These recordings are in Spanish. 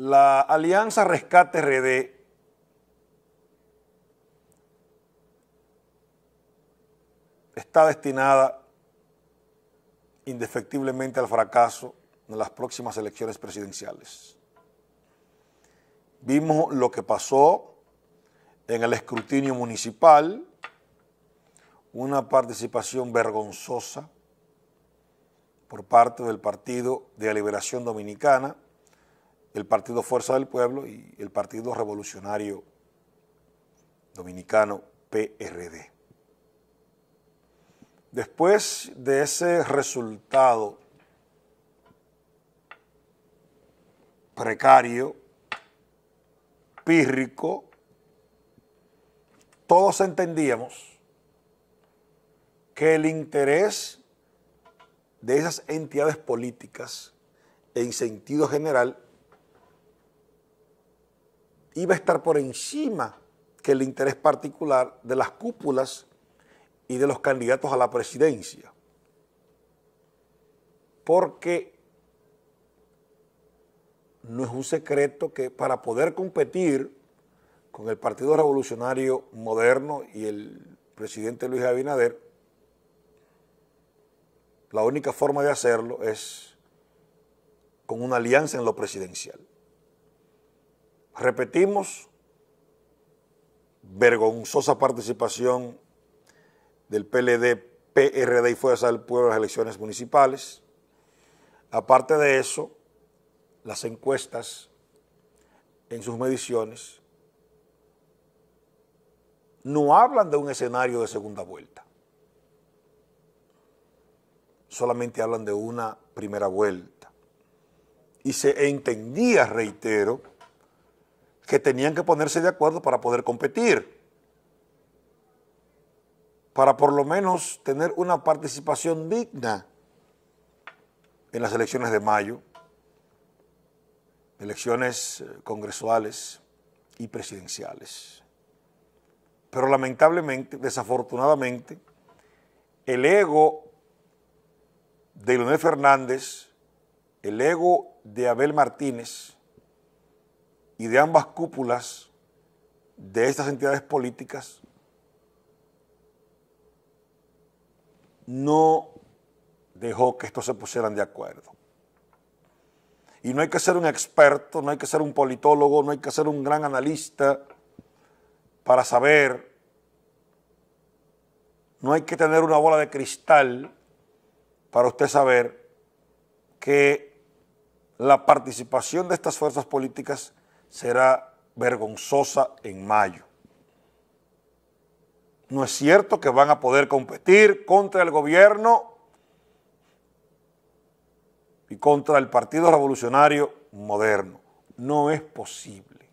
la Alianza Rescate RD está destinada indefectiblemente al fracaso en las próximas elecciones presidenciales. Vimos lo que pasó en el escrutinio municipal, una participación vergonzosa por parte del Partido de la Liberación Dominicana, el Partido Fuerza del Pueblo y el Partido Revolucionario Dominicano PRD. Después de ese resultado precario, pírrico, todos entendíamos que el interés de esas entidades políticas en sentido general iba a estar por encima que el interés particular de las cúpulas y de los candidatos a la presidencia. Porque no es un secreto que para poder competir con el Partido Revolucionario Moderno y el presidente Luis Abinader, la única forma de hacerlo es con una alianza en lo presidencial. Repetimos, vergonzosa participación del PLD, PRD y Fuerza del Pueblo en las elecciones municipales. Aparte de eso, las encuestas en sus mediciones no hablan de un escenario de segunda vuelta. Solamente hablan de una primera vuelta. Y se entendía, reitero, que tenían que ponerse de acuerdo para poder competir, para por lo menos tener una participación digna en las elecciones de mayo, elecciones eh, congresuales y presidenciales. Pero lamentablemente, desafortunadamente, el ego de Leonel Fernández, el ego de Abel Martínez, y de ambas cúpulas de estas entidades políticas no dejó que estos se pusieran de acuerdo. Y no hay que ser un experto, no hay que ser un politólogo, no hay que ser un gran analista para saber, no hay que tener una bola de cristal para usted saber que la participación de estas fuerzas políticas será vergonzosa en mayo. No es cierto que van a poder competir contra el gobierno y contra el Partido Revolucionario Moderno. No es posible.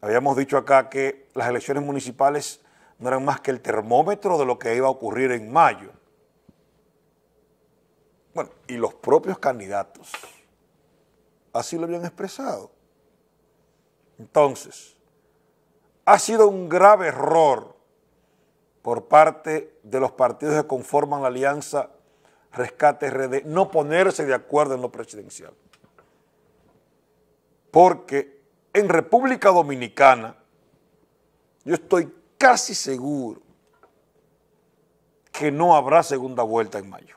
Habíamos dicho acá que las elecciones municipales no eran más que el termómetro de lo que iba a ocurrir en mayo. Bueno, y los propios candidatos. Así lo habían expresado. Entonces, ha sido un grave error por parte de los partidos que conforman la alianza Rescate RD no ponerse de acuerdo en lo presidencial. Porque en República Dominicana, yo estoy casi seguro que no habrá segunda vuelta en mayo.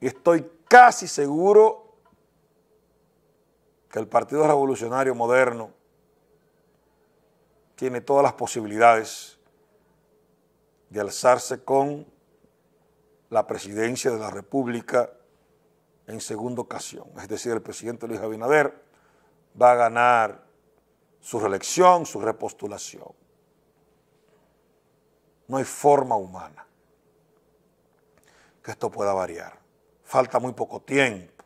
Estoy casi seguro que el Partido Revolucionario Moderno tiene todas las posibilidades de alzarse con la presidencia de la República en segunda ocasión. Es decir, el presidente Luis Abinader va a ganar su reelección, su repostulación. No hay forma humana que esto pueda variar falta muy poco tiempo.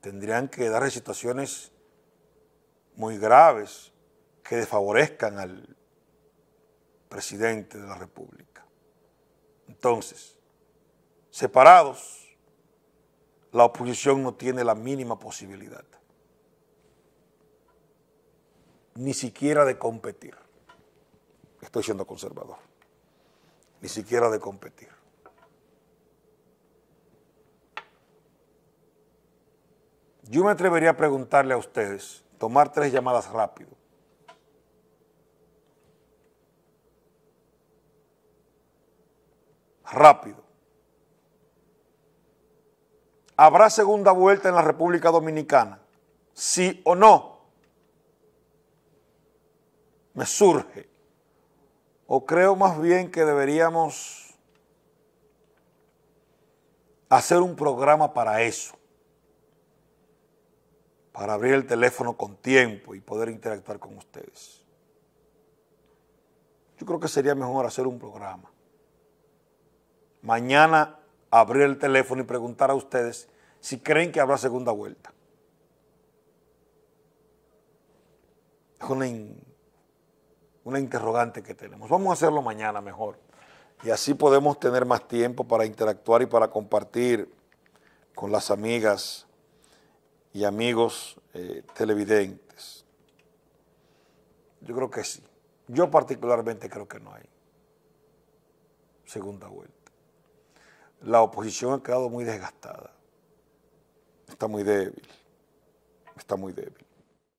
Tendrían que darle situaciones muy graves que desfavorezcan al presidente de la República. Entonces, separados, la oposición no tiene la mínima posibilidad, ni siquiera de competir. Estoy siendo conservador, ni siquiera de competir. Yo me atrevería a preguntarle a ustedes, tomar tres llamadas rápido. Rápido. ¿Habrá segunda vuelta en la República Dominicana? ¿Sí o no? Me surge. O creo más bien que deberíamos hacer un programa para eso para abrir el teléfono con tiempo y poder interactuar con ustedes. Yo creo que sería mejor hacer un programa. Mañana abrir el teléfono y preguntar a ustedes si creen que habrá segunda vuelta. Es una, una interrogante que tenemos. Vamos a hacerlo mañana mejor. Y así podemos tener más tiempo para interactuar y para compartir con las amigas y amigos eh, televidentes? Yo creo que sí. Yo particularmente creo que no hay segunda vuelta. La oposición ha quedado muy desgastada. Está muy débil. Está muy débil.